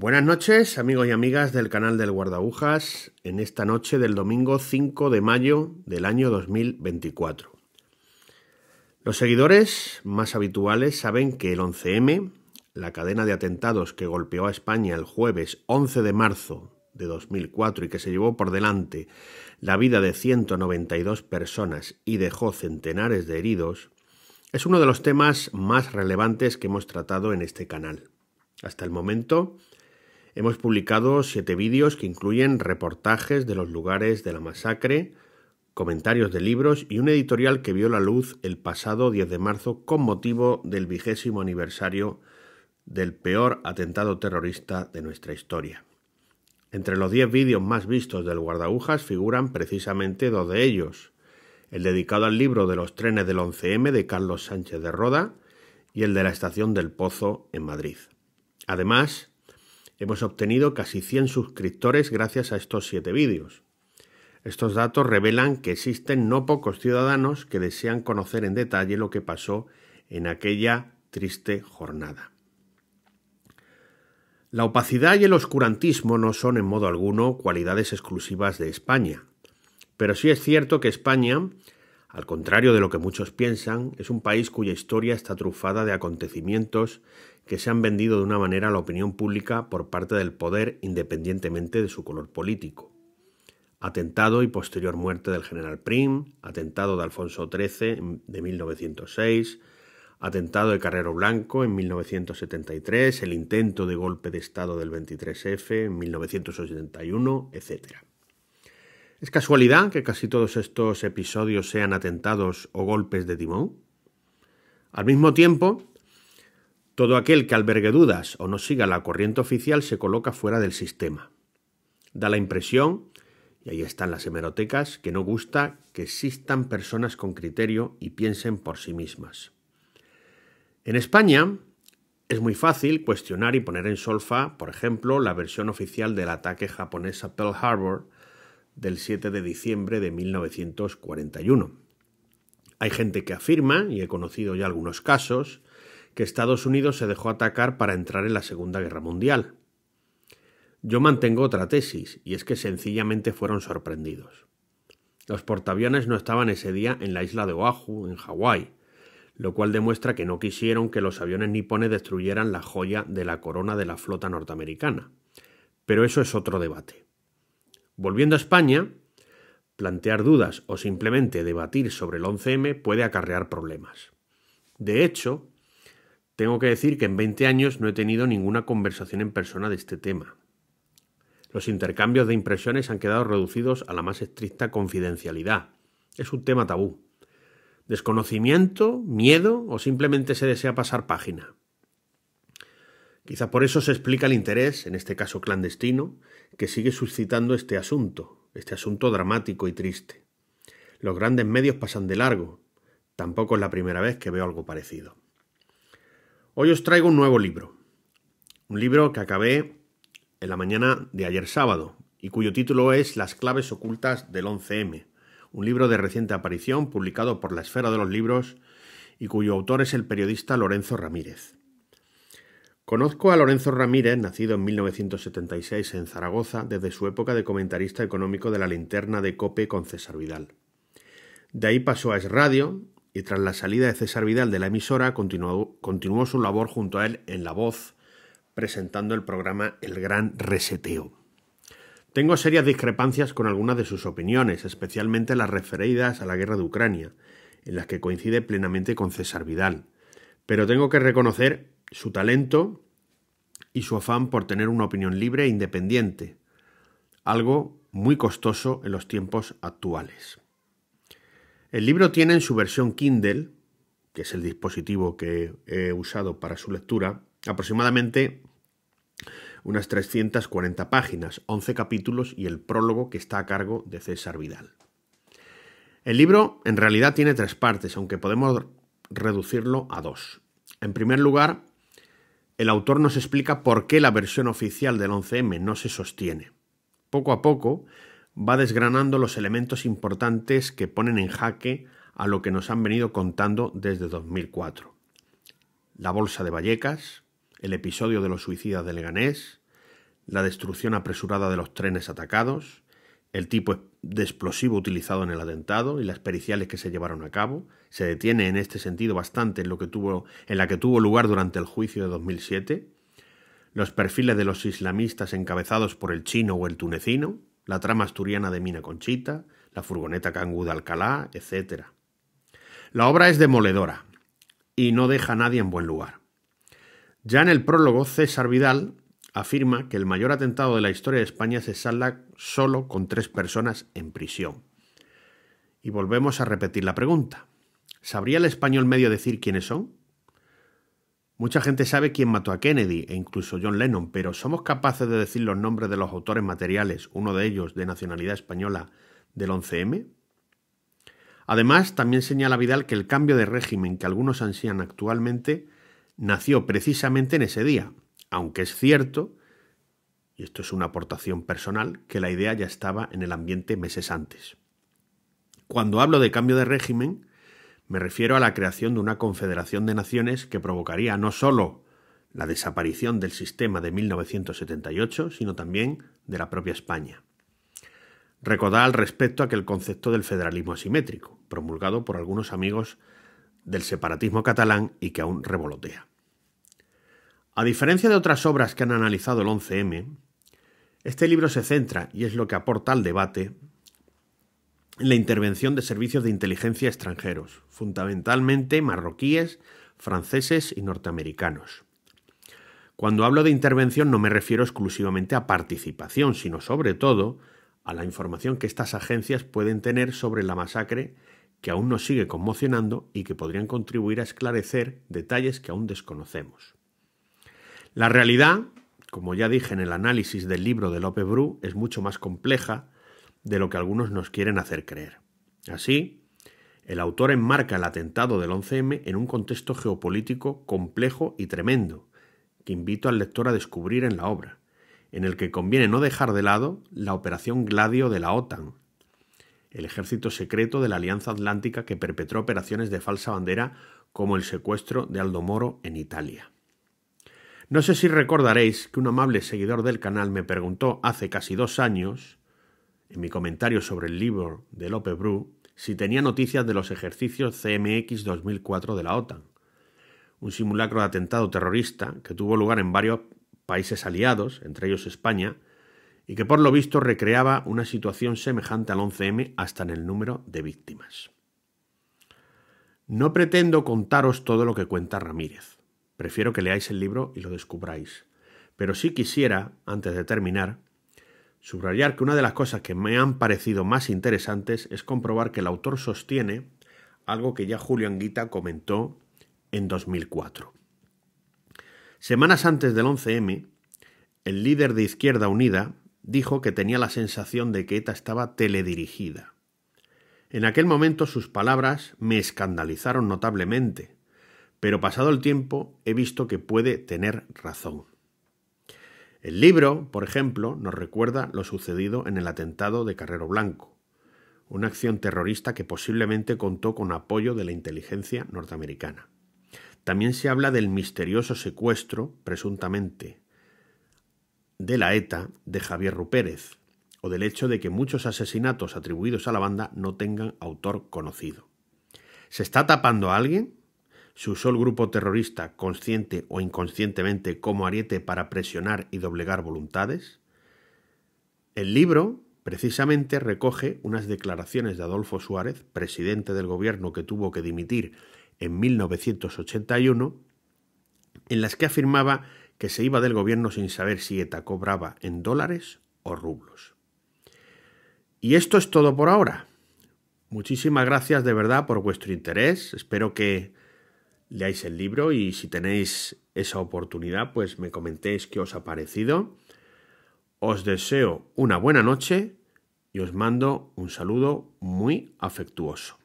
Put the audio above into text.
Buenas noches, amigos y amigas del canal del Guardabujas, en esta noche del domingo 5 de mayo del año 2024. Los seguidores más habituales saben que el 11M, la cadena de atentados que golpeó a España el jueves 11 de marzo de 2004 y que se llevó por delante la vida de 192 personas y dejó centenares de heridos, es uno de los temas más relevantes que hemos tratado en este canal. Hasta el momento, Hemos publicado siete vídeos que incluyen reportajes de los lugares de la masacre, comentarios de libros y un editorial que vio la luz el pasado 10 de marzo con motivo del vigésimo aniversario del peor atentado terrorista de nuestra historia. Entre los 10 vídeos más vistos del guardagujas figuran precisamente dos de ellos, el dedicado al libro de los trenes del 11M de Carlos Sánchez de Roda y el de la estación del Pozo en Madrid. Además, Hemos obtenido casi 100 suscriptores gracias a estos 7 vídeos. Estos datos revelan que existen no pocos ciudadanos que desean conocer en detalle lo que pasó en aquella triste jornada. La opacidad y el oscurantismo no son en modo alguno cualidades exclusivas de España, pero sí es cierto que España, al contrario de lo que muchos piensan, es un país cuya historia está trufada de acontecimientos que se han vendido de una manera a la opinión pública por parte del poder independientemente de su color político. Atentado y posterior muerte del general Prim, atentado de Alfonso XIII de 1906, atentado de Carrero Blanco en 1973, el intento de golpe de Estado del 23F en 1981, etc. ¿Es casualidad que casi todos estos episodios sean atentados o golpes de timón? Al mismo tiempo, todo aquel que albergue dudas o no siga la corriente oficial se coloca fuera del sistema. Da la impresión, y ahí están las hemerotecas, que no gusta que existan personas con criterio y piensen por sí mismas. En España es muy fácil cuestionar y poner en solfa, por ejemplo, la versión oficial del ataque japonés a Pearl Harbor del 7 de diciembre de 1941. Hay gente que afirma, y he conocido ya algunos casos, que Estados Unidos se dejó atacar para entrar en la Segunda Guerra Mundial. Yo mantengo otra tesis, y es que sencillamente fueron sorprendidos. Los portaaviones no estaban ese día en la isla de Oahu, en Hawái, lo cual demuestra que no quisieron que los aviones nipones destruyeran la joya de la corona de la flota norteamericana. Pero eso es otro debate. Volviendo a España, plantear dudas o simplemente debatir sobre el 11M puede acarrear problemas. De hecho, tengo que decir que en 20 años no he tenido ninguna conversación en persona de este tema. Los intercambios de impresiones han quedado reducidos a la más estricta confidencialidad. Es un tema tabú. Desconocimiento, miedo o simplemente se desea pasar página. Quizá por eso se explica el interés, en este caso clandestino, que sigue suscitando este asunto, este asunto dramático y triste. Los grandes medios pasan de largo. Tampoco es la primera vez que veo algo parecido. Hoy os traigo un nuevo libro. Un libro que acabé en la mañana de ayer sábado y cuyo título es Las claves ocultas del 11M. Un libro de reciente aparición publicado por la Esfera de los Libros y cuyo autor es el periodista Lorenzo Ramírez. Conozco a Lorenzo Ramírez, nacido en 1976 en Zaragoza, desde su época de comentarista económico de la linterna de Cope con César Vidal. De ahí pasó a Es Radio, y tras la salida de César Vidal de la emisora continuó, su labor junto a él en La Voz, presentando el programa El Gran Reseteo. Tengo serias discrepancias con algunas de sus opiniones, especialmente las referidas a la guerra de Ucrania, en las que coincide plenamente con César Vidal, pero tengo que reconocer su talento y su afán por tener una opinión libre e independiente, algo muy costoso en los tiempos actuales. El libro tiene en su versión Kindle, que es el dispositivo que he usado para su lectura, aproximadamente unas 340 páginas, 11 capítulos y el prólogo que está a cargo de César Vidal. El libro en realidad tiene tres partes, aunque podemos reducirlo a dos. En primer lugar, el autor nos explica por qué la versión oficial del 11M no se sostiene. Poco a poco, va desgranando los elementos importantes que ponen en jaque a lo que nos han venido contando desde 2004. La bolsa de Vallecas, el episodio de los suicidas del Ganés, la destrucción apresurada de los trenes atacados, el tipo de explosivo utilizado en el atentado y las periciales que se llevaron a cabo. Se detiene en este sentido bastante en, lo que tuvo, en la que tuvo lugar durante el juicio de 2007. Los perfiles de los islamistas encabezados por el chino o el tunecino, la trama asturiana de Mina Conchita, la furgoneta cangú de Alcalá, etc. La obra es demoledora y no deja a nadie en buen lugar. Ya en el prólogo, César Vidal afirma que el mayor atentado de la historia de España se salda solo con tres personas en prisión. Y volvemos a repetir la pregunta. ¿Sabría el español medio decir quiénes son? Mucha gente sabe quién mató a Kennedy e incluso John Lennon, pero ¿somos capaces de decir los nombres de los autores materiales, uno de ellos de nacionalidad española, del 11M? Además, también señala Vidal que el cambio de régimen que algunos ansían actualmente nació precisamente en ese día, aunque es cierto, y esto es una aportación personal, que la idea ya estaba en el ambiente meses antes. Cuando hablo de cambio de régimen, me refiero a la creación de una confederación de naciones que provocaría no sólo la desaparición del sistema de 1978, sino también de la propia España. Recordar al respecto aquel concepto del federalismo asimétrico, promulgado por algunos amigos del separatismo catalán y que aún revolotea. A diferencia de otras obras que han analizado el 11M, este libro se centra, y es lo que aporta al debate, la intervención de servicios de inteligencia extranjeros, fundamentalmente marroquíes, franceses y norteamericanos. Cuando hablo de intervención no me refiero exclusivamente a participación, sino sobre todo a la información que estas agencias pueden tener sobre la masacre que aún nos sigue conmocionando y que podrían contribuir a esclarecer detalles que aún desconocemos. La realidad, como ya dije en el análisis del libro de López Bru, es mucho más compleja de lo que algunos nos quieren hacer creer. Así, el autor enmarca el atentado del 11M en un contexto geopolítico complejo y tremendo, que invito al lector a descubrir en la obra, en el que conviene no dejar de lado la operación Gladio de la OTAN, el ejército secreto de la Alianza Atlántica que perpetró operaciones de falsa bandera como el secuestro de Aldo Moro en Italia. No sé si recordaréis que un amable seguidor del canal me preguntó hace casi dos años en mi comentario sobre el libro de Lope Bru, si tenía noticias de los ejercicios CMX 2004 de la OTAN, un simulacro de atentado terrorista que tuvo lugar en varios países aliados, entre ellos España, y que por lo visto recreaba una situación semejante al 11M hasta en el número de víctimas. No pretendo contaros todo lo que cuenta Ramírez. Prefiero que leáis el libro y lo descubráis. Pero sí quisiera, antes de terminar, Subrayar que una de las cosas que me han parecido más interesantes es comprobar que el autor sostiene algo que ya Julio Anguita comentó en 2004. Semanas antes del 11M, el líder de Izquierda Unida dijo que tenía la sensación de que ETA estaba teledirigida. En aquel momento sus palabras me escandalizaron notablemente, pero pasado el tiempo he visto que puede tener razón. El libro, por ejemplo, nos recuerda lo sucedido en el atentado de Carrero Blanco, una acción terrorista que posiblemente contó con apoyo de la inteligencia norteamericana. También se habla del misterioso secuestro, presuntamente, de la ETA de Javier Rupérez, o del hecho de que muchos asesinatos atribuidos a la banda no tengan autor conocido. ¿Se está tapando a alguien? se usó el grupo terrorista, consciente o inconscientemente, como ariete para presionar y doblegar voluntades? El libro, precisamente, recoge unas declaraciones de Adolfo Suárez, presidente del gobierno que tuvo que dimitir en 1981, en las que afirmaba que se iba del gobierno sin saber si ETA cobraba en dólares o rublos. Y esto es todo por ahora. Muchísimas gracias de verdad por vuestro interés. Espero que leáis el libro y si tenéis esa oportunidad, pues me comentéis qué os ha parecido. Os deseo una buena noche y os mando un saludo muy afectuoso.